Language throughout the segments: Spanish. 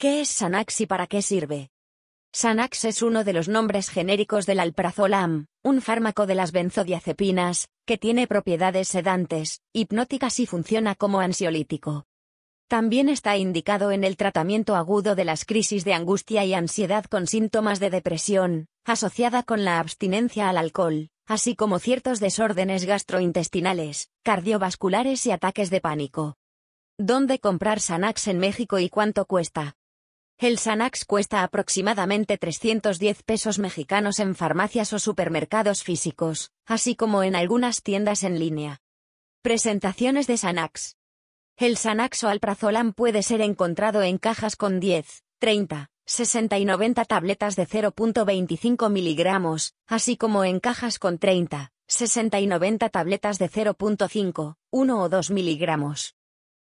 ¿Qué es Sanax y para qué sirve? Sanax es uno de los nombres genéricos del alprazolam, un fármaco de las benzodiazepinas, que tiene propiedades sedantes, hipnóticas y funciona como ansiolítico. También está indicado en el tratamiento agudo de las crisis de angustia y ansiedad con síntomas de depresión, asociada con la abstinencia al alcohol, así como ciertos desórdenes gastrointestinales, cardiovasculares y ataques de pánico. ¿Dónde comprar Sanax en México y cuánto cuesta? El Sanax cuesta aproximadamente 310 pesos mexicanos en farmacias o supermercados físicos, así como en algunas tiendas en línea. Presentaciones de Sanax. El Sanax o Alprazolam puede ser encontrado en cajas con 10, 30, 60 y 90 tabletas de 0.25 miligramos, así como en cajas con 30, 60 y 90 tabletas de 0.5, 1 o 2 miligramos.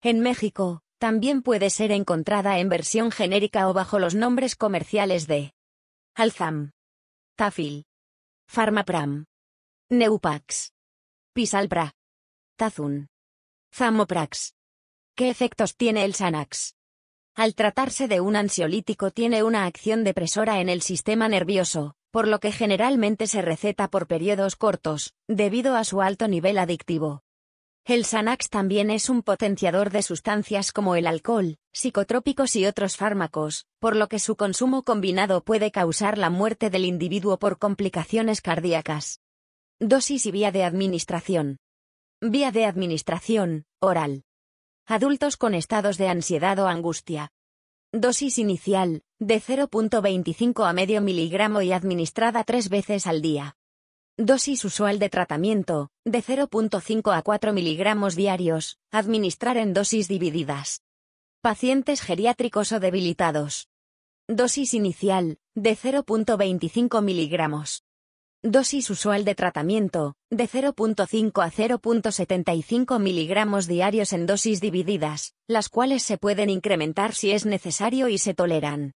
En México, también puede ser encontrada en versión genérica o bajo los nombres comerciales de Alzam, Tafil, Farmapram, Neupax, Pisalpra, Tazun, Zamoprax. ¿Qué efectos tiene el Sanax? Al tratarse de un ansiolítico tiene una acción depresora en el sistema nervioso, por lo que generalmente se receta por periodos cortos, debido a su alto nivel adictivo. El sanax también es un potenciador de sustancias como el alcohol, psicotrópicos y otros fármacos, por lo que su consumo combinado puede causar la muerte del individuo por complicaciones cardíacas. Dosis y vía de administración. Vía de administración, oral. Adultos con estados de ansiedad o angustia. Dosis inicial, de 0.25 a medio miligramo y administrada tres veces al día. Dosis usual de tratamiento, de 0.5 a 4 miligramos diarios, administrar en dosis divididas. Pacientes geriátricos o debilitados. Dosis inicial, de 0.25 miligramos. Dosis usual de tratamiento, de 0.5 a 0.75 miligramos diarios en dosis divididas, las cuales se pueden incrementar si es necesario y se toleran.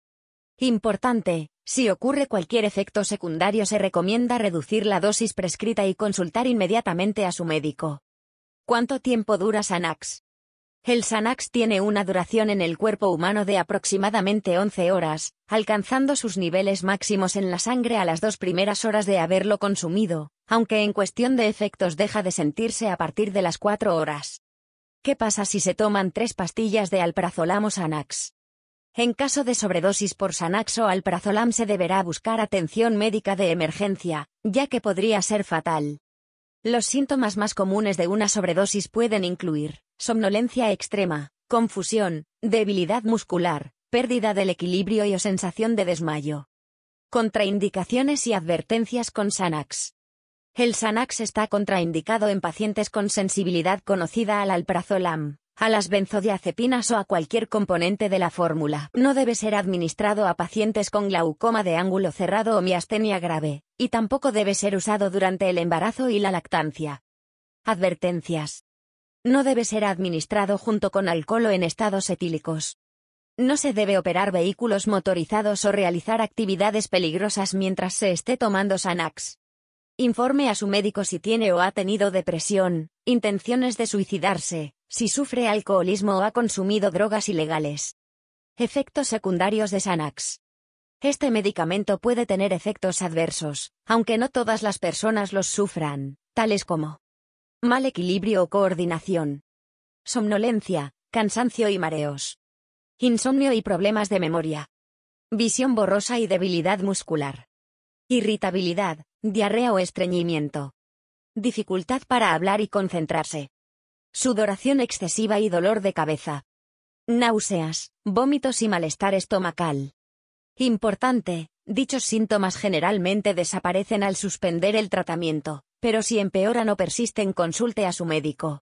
Importante, si ocurre cualquier efecto secundario se recomienda reducir la dosis prescrita y consultar inmediatamente a su médico. ¿Cuánto tiempo dura Sanax? El Sanax tiene una duración en el cuerpo humano de aproximadamente 11 horas, alcanzando sus niveles máximos en la sangre a las dos primeras horas de haberlo consumido, aunque en cuestión de efectos deja de sentirse a partir de las 4 horas. ¿Qué pasa si se toman tres pastillas de alprazolamo Sanax? En caso de sobredosis por SANAX o alprazolam se deberá buscar atención médica de emergencia, ya que podría ser fatal. Los síntomas más comunes de una sobredosis pueden incluir somnolencia extrema, confusión, debilidad muscular, pérdida del equilibrio y o sensación de desmayo. Contraindicaciones y advertencias con Sanax. El Sanax está contraindicado en pacientes con sensibilidad conocida al alprazolam, a las benzodiazepinas o a cualquier componente de la fórmula. No debe ser administrado a pacientes con glaucoma de ángulo cerrado o miastenia grave, y tampoco debe ser usado durante el embarazo y la lactancia. Advertencias. No debe ser administrado junto con alcohol o en estados etílicos. No se debe operar vehículos motorizados o realizar actividades peligrosas mientras se esté tomando Sanax. Informe a su médico si tiene o ha tenido depresión, intenciones de suicidarse, si sufre alcoholismo o ha consumido drogas ilegales. Efectos secundarios de Sanax. Este medicamento puede tener efectos adversos, aunque no todas las personas los sufran, tales como mal equilibrio o coordinación, somnolencia, cansancio y mareos, insomnio y problemas de memoria, visión borrosa y debilidad muscular, irritabilidad, diarrea o estreñimiento, dificultad para hablar y concentrarse, sudoración excesiva y dolor de cabeza. Náuseas, vómitos y malestar estomacal. Importante, dichos síntomas generalmente desaparecen al suspender el tratamiento, pero si empeoran o persisten consulte a su médico.